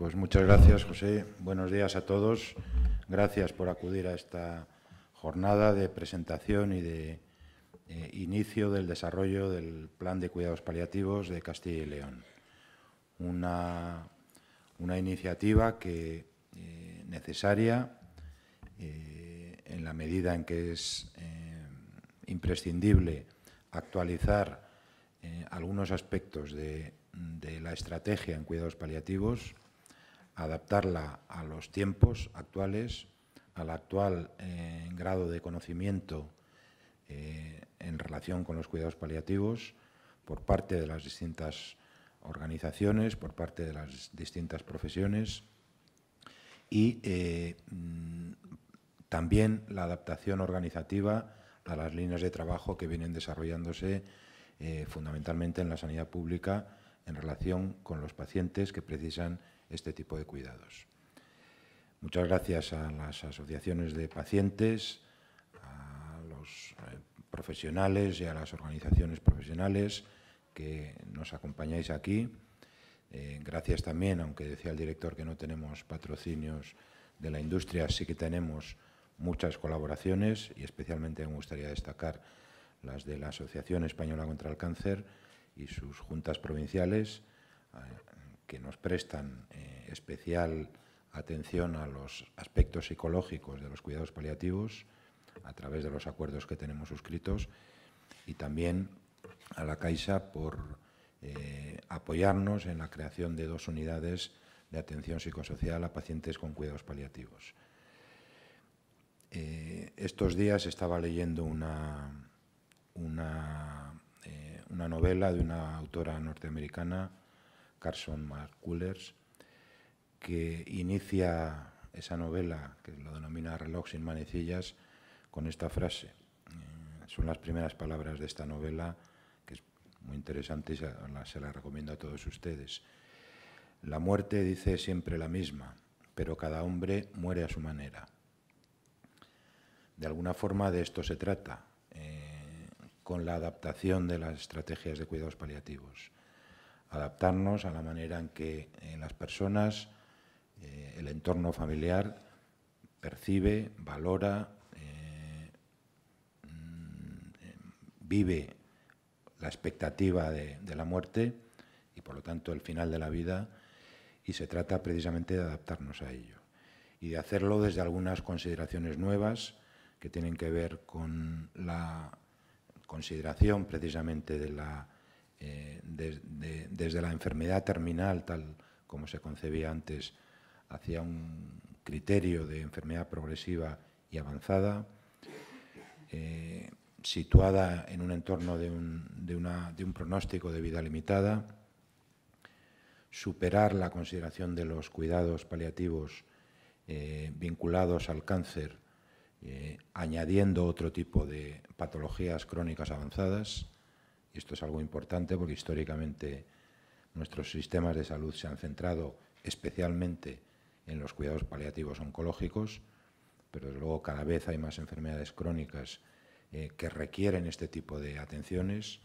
Pues muchas gracias, José. Buenos días a todos. Gracias por acudir a esta jornada de presentación y de eh, inicio del desarrollo del Plan de Cuidados Paliativos de Castilla y León. Una, iniciativa que eh, necesaria eh, en la medida en que es imprescindible actualizar algunos aspectos de la estrategia en cuidados paliativos adaptarla a los tiempos actuales, al actual eh, grado de conocimiento eh, en relación con los cuidados paliativos por parte de las distintas organizaciones, por parte de las distintas profesiones y eh, mm, también la adaptación organizativa a las líneas de trabajo que vienen desarrollándose fundamentalmente en la sanidad pública en relación con los pacientes que precisan este tipo de cuidados. Muchas gracias a las asociaciones de pacientes, a los eh, profesionales y a las organizaciones profesionales que nos acompañáis aquí. Eh, gracias también, aunque decía el director que no tenemos patrocinios de la industria, sí que tenemos muchas colaboraciones y especialmente me gustaría destacar las de la Asociación Española contra el Cáncer y sus juntas provinciales, eh, que nos prestan eh, especial atención a los aspectos psicológicos de los cuidados paliativos a través de los acuerdos que tenemos suscritos y también a la Caixa por eh, apoyarnos en la creación de dos unidades de atención psicosocial a pacientes con cuidados paliativos. Eh, estos días estaba leyendo una, una novela de una autora norteamericana Carson McCullers, que inicia esa novela, que lo denomina Reloj sin manecillas, con esta frase. Eh, son las primeras palabras de esta novela, que es muy interesante y se la, recomiendo a todos ustedes. La muerte dice siempre la misma, pero cada hombre muere a su manera. De alguna forma de esto se trata, eh, con la adaptación de las estrategias de cuidados paliativos adaptarnos a la manera en que eh, las personas, eh, el entorno familiar, percibe, valora, eh, mm, vive la expectativa de, la muerte y, por lo tanto, el final de la vida, y se trata precisamente de adaptarnos a ello y de hacerlo desde algunas consideraciones nuevas que tienen que ver con la consideración precisamente de la eh, desde la enfermedad terminal, tal como se concebía antes, hacia un criterio de enfermedad progresiva y avanzada, eh, situada en un entorno de un, pronóstico de vida limitada, superar la consideración de los cuidados paliativos eh, vinculados al cáncer, añadiendo otro tipo de patologías crónicas avanzadas, y esto es algo importante porque históricamente nuestros sistemas de salud se han centrado especialmente en los cuidados paliativos oncológicos, pero luego cada vez hay más enfermedades crónicas eh, que requieren este tipo de atenciones.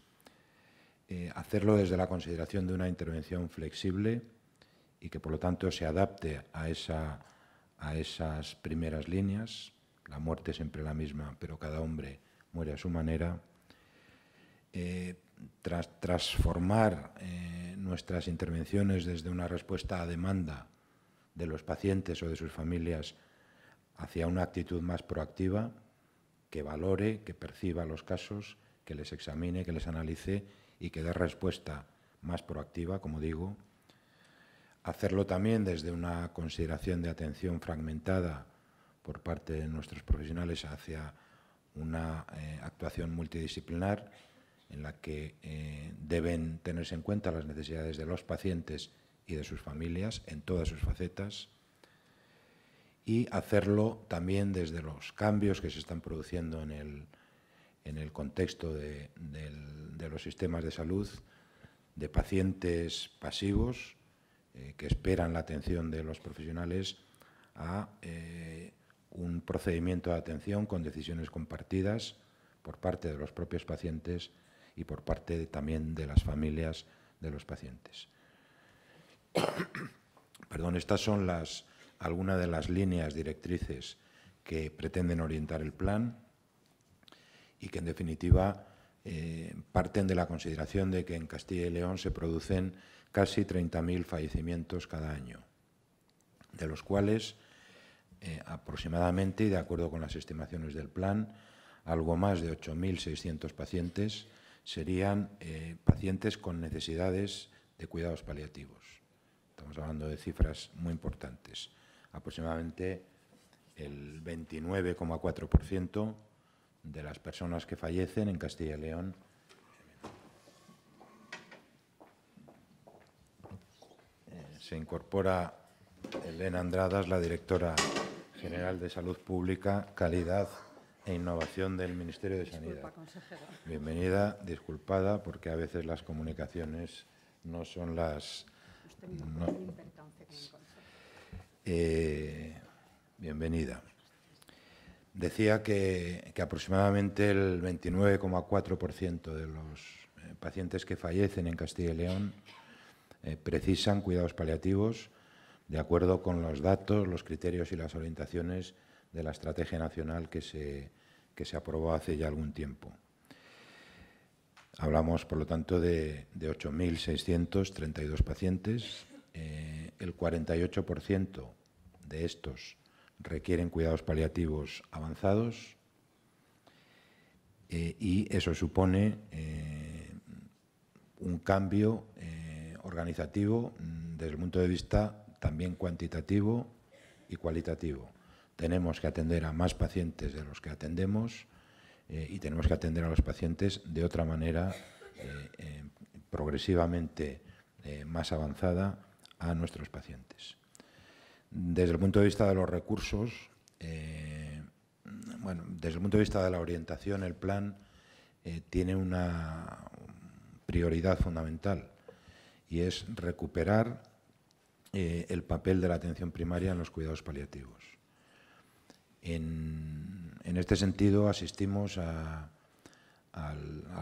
Eh, hacerlo desde la consideración de una intervención flexible y que por lo tanto se adapte a, a esas primeras líneas. La muerte es siempre la misma, pero cada hombre muere a su manera. Eh, transformar eh, nuestras intervenciones desde una respuesta a demanda de los pacientes o de sus familias hacia una actitud más proactiva, que valore, que perciba los casos, que les examine, que les analice y que dé respuesta más proactiva, como digo. Hacerlo también desde una consideración de atención fragmentada por parte de nuestros profesionales hacia una eh, actuación multidisciplinar en la que eh, deben tenerse en cuenta las necesidades de los pacientes y de sus familias en todas sus facetas y hacerlo también desde los cambios que se están produciendo en el, contexto de, los sistemas de salud, de pacientes pasivos eh, que esperan la atención de los profesionales a eh, un procedimiento de atención con decisiones compartidas por parte de los propios pacientes y por parte también de las familias de los pacientes. Perdón, estas son algunas de las líneas directrices que pretenden orientar el plan y que, en definitiva, eh, parten de la consideración de que en Castilla y León se producen casi 30.000 fallecimientos cada año, de los cuales eh, aproximadamente, de acuerdo con las estimaciones del plan, algo más de 8.600 pacientes serían eh, pacientes con necesidades de cuidados paliativos. Estamos hablando de cifras muy importantes. Aproximadamente el 29,4% de las personas que fallecen en Castilla y León eh, se incorpora Elena Andradas, la directora general de Salud Pública, Calidad e Innovación del Ministerio de Sanidad. Bienvenida, disculpada, porque a veces las comunicaciones no son las... Eh, bienvenida. Decía que, aproximadamente el 29,4% de los eh, pacientes que fallecen en Castilla y León eh, precisan cuidados paliativos de acuerdo con los datos, los criterios y las orientaciones de la Estrategia Nacional que se, se aprobó hace ya algún tiempo. Hablamos, por lo tanto, de, 8.632 pacientes. Eh, el 48% de estos requieren cuidados paliativos avanzados eh, y eso supone eh, un cambio organizativo mm, desde el punto de vista también cuantitativo y cualitativo tenemos que atender a más pacientes de los que atendemos eh, y tenemos que atender a los pacientes de otra manera eh, eh, progresivamente más avanzada a nuestros pacientes. Desde el punto de vista de los recursos, bueno, desde el punto de vista de la orientación, el plan tiene una prioridad fundamental y es recuperar el papel de la atención primaria en los cuidados paliativos. En, este sentido, asistimos a,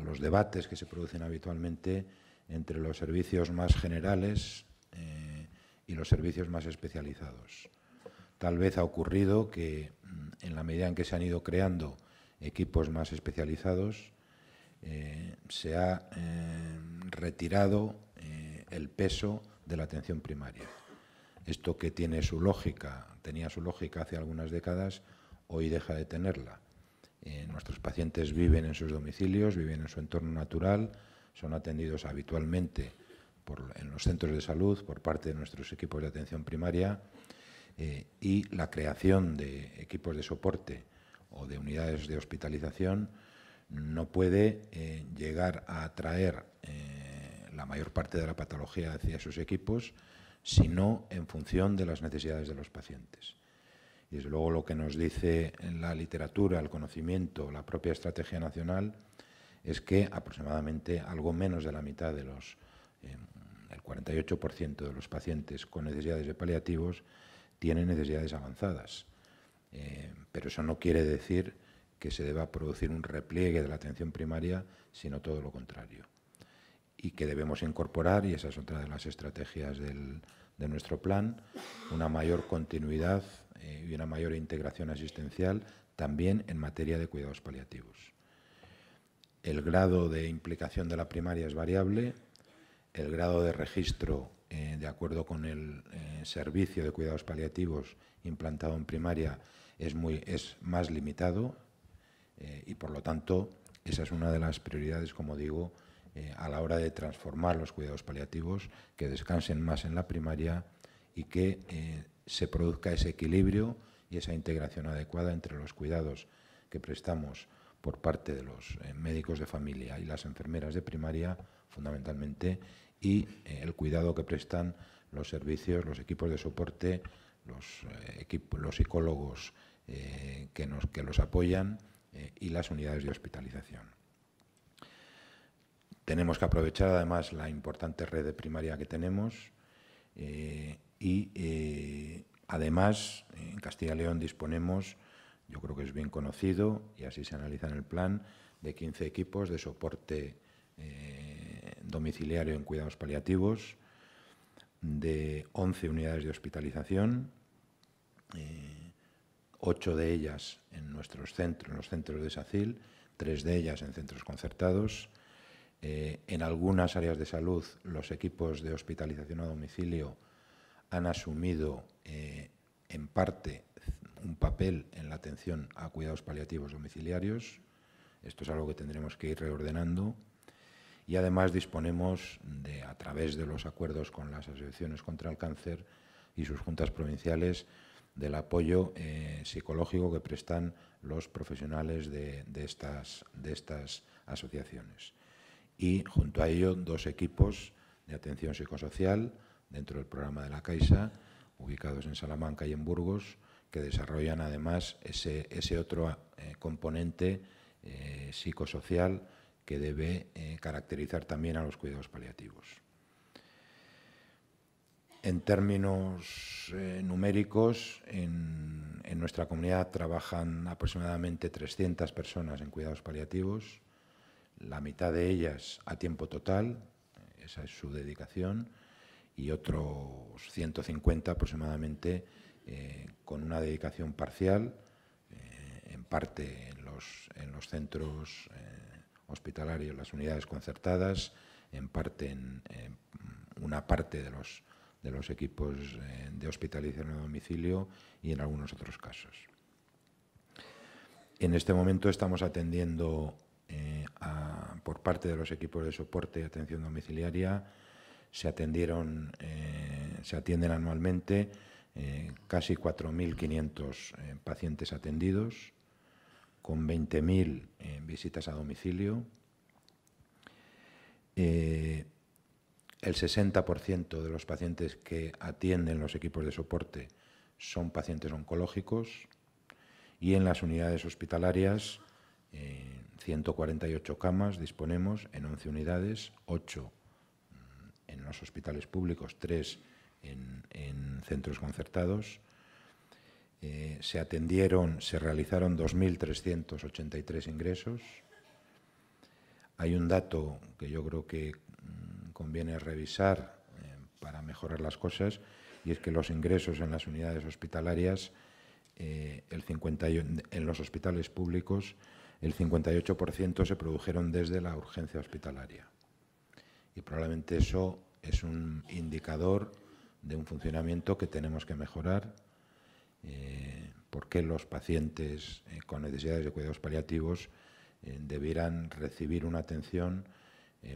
los debates que se producen habitualmente entre los servicios más generales eh, y los servicios más especializados. Tal vez ha ocurrido que, mm, en la medida en que se han ido creando equipos más especializados, eh, se ha eh, retirado el peso de la atención primaria. Esto que tiene su lógica, tenía su lógica hace algunas décadas, hoy deja de tenerla. Eh, nuestros pacientes viven en sus domicilios, viven en su entorno natural, son atendidos habitualmente en los centros de salud por parte de nuestros equipos de atención primaria eh, y la creación de equipos de soporte o de unidades de hospitalización no puede eh, llegar a atraer la mayor parte de la patología hacia esos equipos, sino en función de las necesidades de los pacientes. Y desde luego lo que nos dice la literatura, el conocimiento, la propia estrategia nacional, es que aproximadamente algo menos de la mitad de los, em, el 48% de los pacientes con necesidades de paliativos tienen necesidades avanzadas. Eh, pero eso no quiere decir que se deba producir un repliegue de la atención primaria, sino todo lo contrario. Y que debemos incorporar, y esa es otra de las estrategias de nuestro plan, una mayor continuidad eh, y una mayor integración asistencial también en materia de cuidados paliativos. El grado de implicación de la primaria es variable, el grado de registro eh, de acuerdo con el eh, servicio de cuidados paliativos implantado en primaria es, muy, es más limitado y por lo tanto esa es una de las prioridades, como digo, a la hora de transformar los cuidados paliativos, que descansen más en la primaria y que se produzca ese equilibrio y esa integración adecuada entre los cuidados que prestamos por parte de los eh, médicos de familia y las enfermeras de primaria, fundamentalmente, y eh, el cuidado que prestan los servicios, los equipos de soporte, los, eh, los psicólogos que, nos, que los apoyan y las unidades de hospitalización. Tenemos que aprovechar además la importante red de primaria que tenemos y eh, además en Castilla León disponemos, yo creo que es bien conocido y así se analiza en el plan, de 15 equipos de soporte eh, domiciliario en cuidados paliativos, de 11 unidades de hospitalización, eh, 8 de ellas en nuestros centros, en los centros de SACIL, 3 de ellas en centros concertados. Eh, en algunas áreas de salud, los equipos de hospitalización a domicilio han asumido eh, en parte un papel en la atención a cuidados paliativos domiciliarios. Esto es algo que tendremos que ir reordenando. Y además disponemos, de, a través de los acuerdos con las asociaciones contra el cáncer y sus juntas provinciales, del apoyo eh, psicológico que prestan los profesionales de, de estas asociaciones. Y junto a ello, dos equipos de atención psicosocial, dentro del programa de la Caixa, ubicados en Salamanca y en Burgos, que desarrollan además ese, otro eh, componente eh, psicosocial que debe eh, caracterizar también a los cuidados paliativos. En términos numéricos, en nuestra comunidad trabajan aproximadamente 300 personas en cuidados paliativos, la mitad de ellas a tiempo total, esa es su dedicación, y otros 150 aproximadamente eh, con una dedicación parcial, eh, en parte en los, centros eh, hospitalarios, las unidades concertadas, en parte en, una parte de los, equipos de hospitalización a domicilio y en algunos otros casos. En este momento estamos atendiendo por parte de los equipos de soporte y atención domiciliaria eh, se atienden anualmente eh, casi 4.500 eh, pacientes atendidos, con 20.000 visitas a domicilio. el 60% de los pacientes que atienden los equipos de soporte son pacientes oncológicos y en las unidades hospitalarias 148 camas disponemos en 11 unidades, 8 en los hospitales públicos, tres en, centros concertados. Eh, se atendieron, se realizaron 2.383 ingresos. Hay un dato que yo creo que mm, conviene revisar eh, para mejorar las cosas y es que los ingresos en las unidades hospitalarias, eh, el 50, en los hospitales públicos, el 58% se produjeron desde la urgencia hospitalaria y probablemente eso es un indicador de un funcionamiento que tenemos que mejorar. Eh, porque los pacientes eh, con necesidades de cuidados paliativos eh, debieran recibir una atención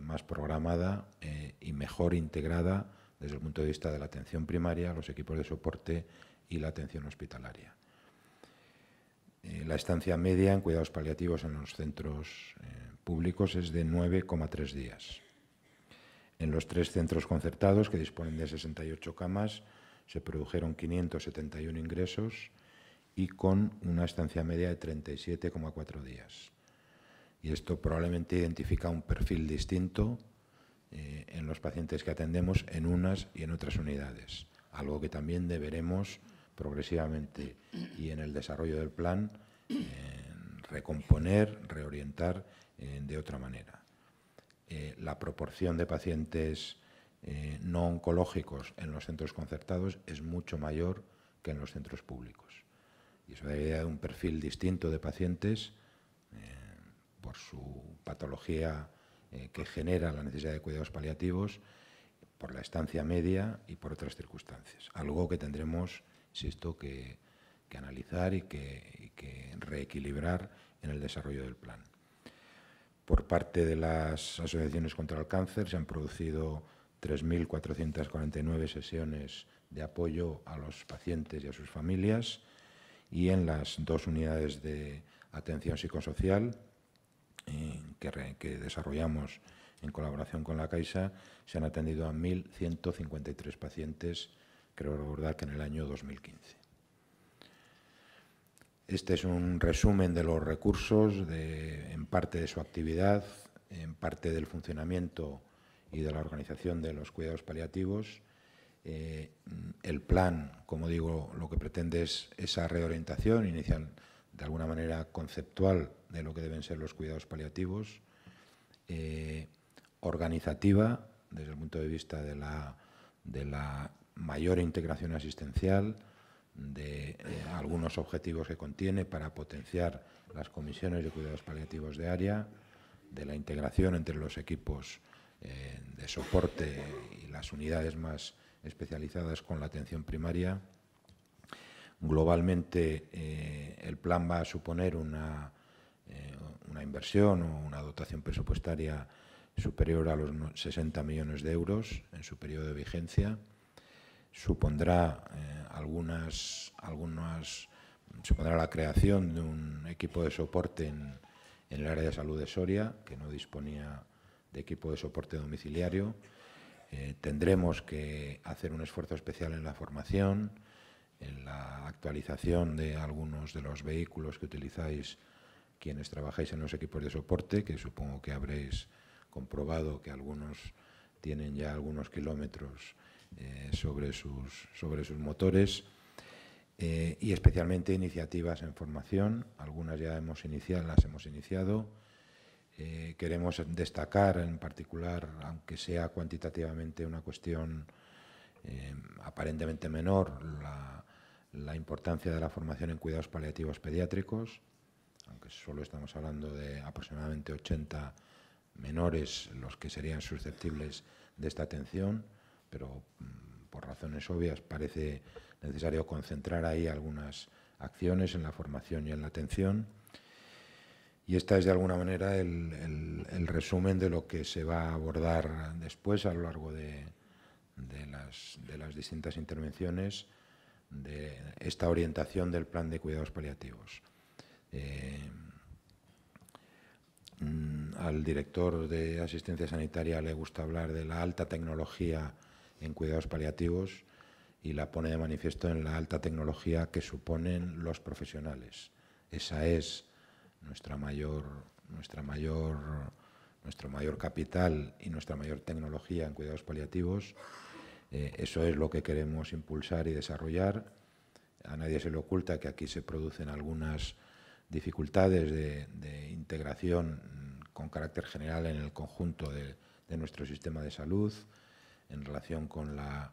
más programada y mejor integrada desde el punto de vista de la atención primaria, los equipos de soporte y la atención hospitalaria? la estancia media en cuidados paliativos en los centros públicos es de 9,3 días. En los tres centros concertados, que disponen de 68 camas, se produjeron 571 ingresos y con una estancia media de 37,4 días. Y esto probablemente identifica un perfil distinto eh, en los pacientes que atendemos en unas y en otras unidades, algo que también deberemos progresivamente y en el desarrollo del plan eh, recomponer, reorientar eh, de otra manera. Eh, la proporción de pacientes eh, no oncológicos en los centros concertados es mucho mayor que en los centros públicos. Y eso debería de un perfil distinto de pacientes eh, por su patología que genera la necesidad de cuidados paliativos, por la estancia media y por otras circunstancias. Algo que tendremos, insisto, que, que analizar y que reequilibrar en el desarrollo del plan. Por parte de las asociaciones contra el cáncer se han producido 3.449 sesiones de apoyo a los pacientes y a sus familias y en las dos unidades de atención psicosocial eh, que, desarrollamos en colaboración con la Caixa se han atendido a 1.153 pacientes, creo recordar que en el año 2015. Este es un resumen de los recursos, en parte de su actividad, en parte del funcionamiento y de la organización de los cuidados paliativos. Eh, el plan, como digo, lo que pretende es esa reorientación inicial, de alguna manera conceptual, de lo que deben ser los cuidados paliativos, eh, organizativa, desde el punto de vista de la mayor integración asistencial, de eh, algunos objetivos que contiene para potenciar las comisiones de cuidados paliativos de área, de la integración entre los equipos eh, de soporte y las unidades más especializadas con la atención primaria. Globalmente, eh, el plan va a suponer una, una inversión o una dotación presupuestaria superior a los 60 millones de euros en su periodo de vigencia supondrá eh, algunas, supondrá la creación de un equipo de soporte en, el área de salud de Soria, que no disponía de equipo de soporte domiciliario. Eh, tendremos que hacer un esfuerzo especial en la formación, en la actualización de algunos de los vehículos que utilizáis quienes trabajáis en los equipos de soporte, que supongo que habréis comprobado que algunos tienen ya algunos kilómetros eh, sobre, sus, sobre sus motores eh, y especialmente iniciativas en formación. Algunas ya hemos iniciado, las hemos iniciado. Eh, queremos destacar en particular, aunque sea cuantitativamente una cuestión aparentemente menor, la, la importancia de la formación en cuidados paliativos pediátricos, aunque solo estamos hablando de aproximadamente 80 menores los que serían susceptibles de esta atención pero mm, por razones obvias parece necesario concentrar ahí algunas acciones en la formación y en la atención. Y esta es de alguna manera el, resumen de lo que se va a abordar después a lo largo de, las, distintas intervenciones de esta orientación del plan de cuidados paliativos. Eh, mm, al director de asistencia sanitaria le gusta hablar de la alta tecnología en cuidados paliativos y la pone de manifiesto en la alta tecnología que suponen los profesionales. Esa es nuestra mayor, nuestra mayor, nuestro mayor capital y nuestra mayor tecnología en cuidados paliativos. Eh, eso es lo que queremos impulsar y desarrollar. A nadie se le oculta que aquí se producen algunas dificultades de, integración con carácter general en el conjunto de nuestro sistema de salud en relación con la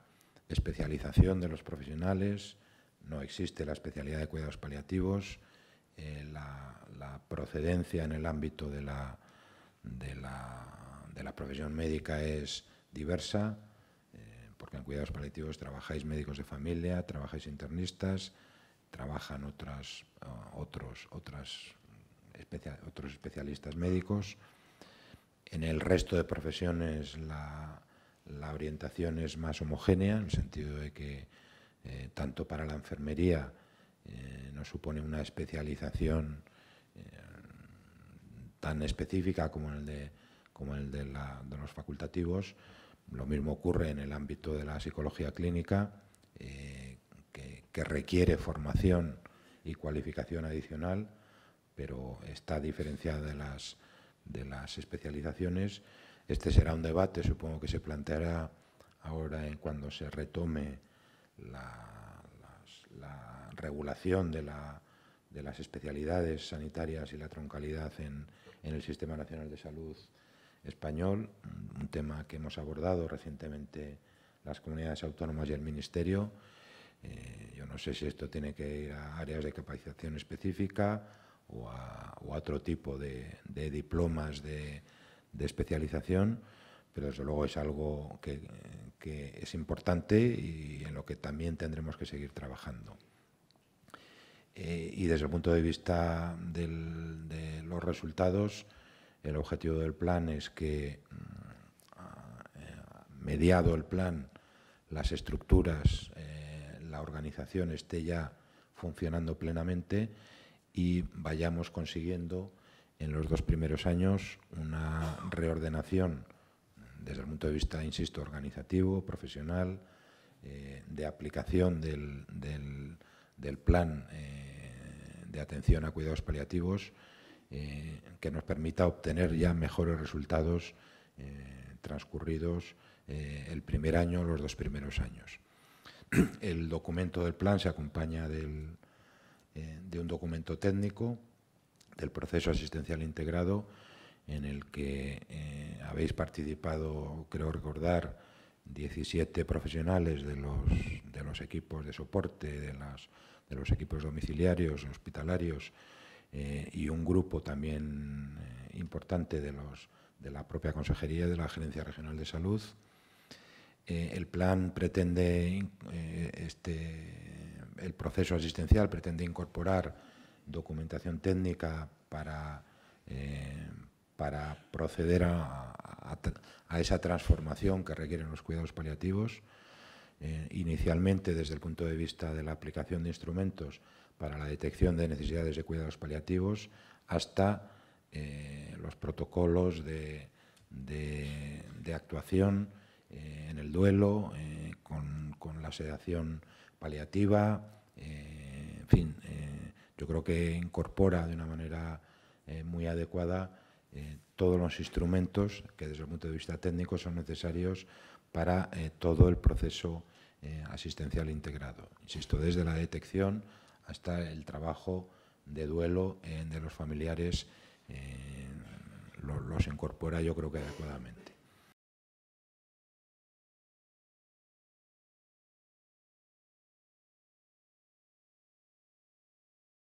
especialización de los profesionales, no existe la especialidad de cuidados paliativos, eh, la, procedencia en el ámbito de la, de la, profesión médica es diversa, eh, porque en cuidados paliativos trabajáis médicos de familia, trabajáis internistas, trabajan otras, eh, otros, otras otros especialistas médicos. En el resto de profesiones la, la orientación es más homogénea, en el sentido de que eh, tanto para la enfermería eh, no supone una especialización eh, tan específica como el de, como el de, los facultativos. Lo mismo ocurre en el ámbito de la psicología clínica, que, requiere formación y cualificación adicional, pero está diferenciada de las especializaciones este será un debate, supongo que se planteará ahora en cuando se retome la, regulación de, las especialidades sanitarias y la troncalidad en, el Sistema Nacional de Salud español, un tema que hemos abordado recientemente las comunidades autónomas y el Ministerio. Eh, yo no sé si esto tiene que ir a áreas de capacitación específica o a, otro tipo de diplomas de, de especialización, pero desde luego es algo que, es importante y en lo que también tendremos que seguir trabajando. Eh, y desde el punto de vista de los resultados, el objetivo del plan es que, mm, eh, mediado el plan, las estructuras, eh, la organización esté ya funcionando plenamente y vayamos consiguiendo en los dos primeros años una reordenación desde el punto de vista, insisto, organizativo, profesional, eh, de aplicación del, plan eh, de atención a cuidados paliativos eh, que nos permita obtener ya mejores resultados transcurridos el primer año, los dos primeros años. El documento del plan se acompaña de un documento técnico del proceso asistencial integrado en el que eh, habéis participado, creo recordar, 17 profesionales de los, equipos de soporte, de, las, de los equipos domiciliarios, hospitalarios eh, y un grupo también eh, importante de, los, de la propia Consejería de la Gerencia Regional de Salud. el plan pretende, este, el proceso asistencial pretende incorporar documentación técnica para, eh, para proceder a, esa transformación que requieren los cuidados paliativos, eh, inicialmente desde el punto de vista de la aplicación de instrumentos para la detección de necesidades de cuidados paliativos, hasta eh, los protocolos de, actuación en el duelo, con, con, la sedación paliativa, en fin, yo creo que incorpora de una manera eh, muy adecuada eh, todos los instrumentos que desde el punto de vista técnico son necesarios para eh, todo el proceso asistencial integrado. Insisto, desde la detección hasta el trabajo de duelo de los familiares, los incorpora yo creo que adecuadamente.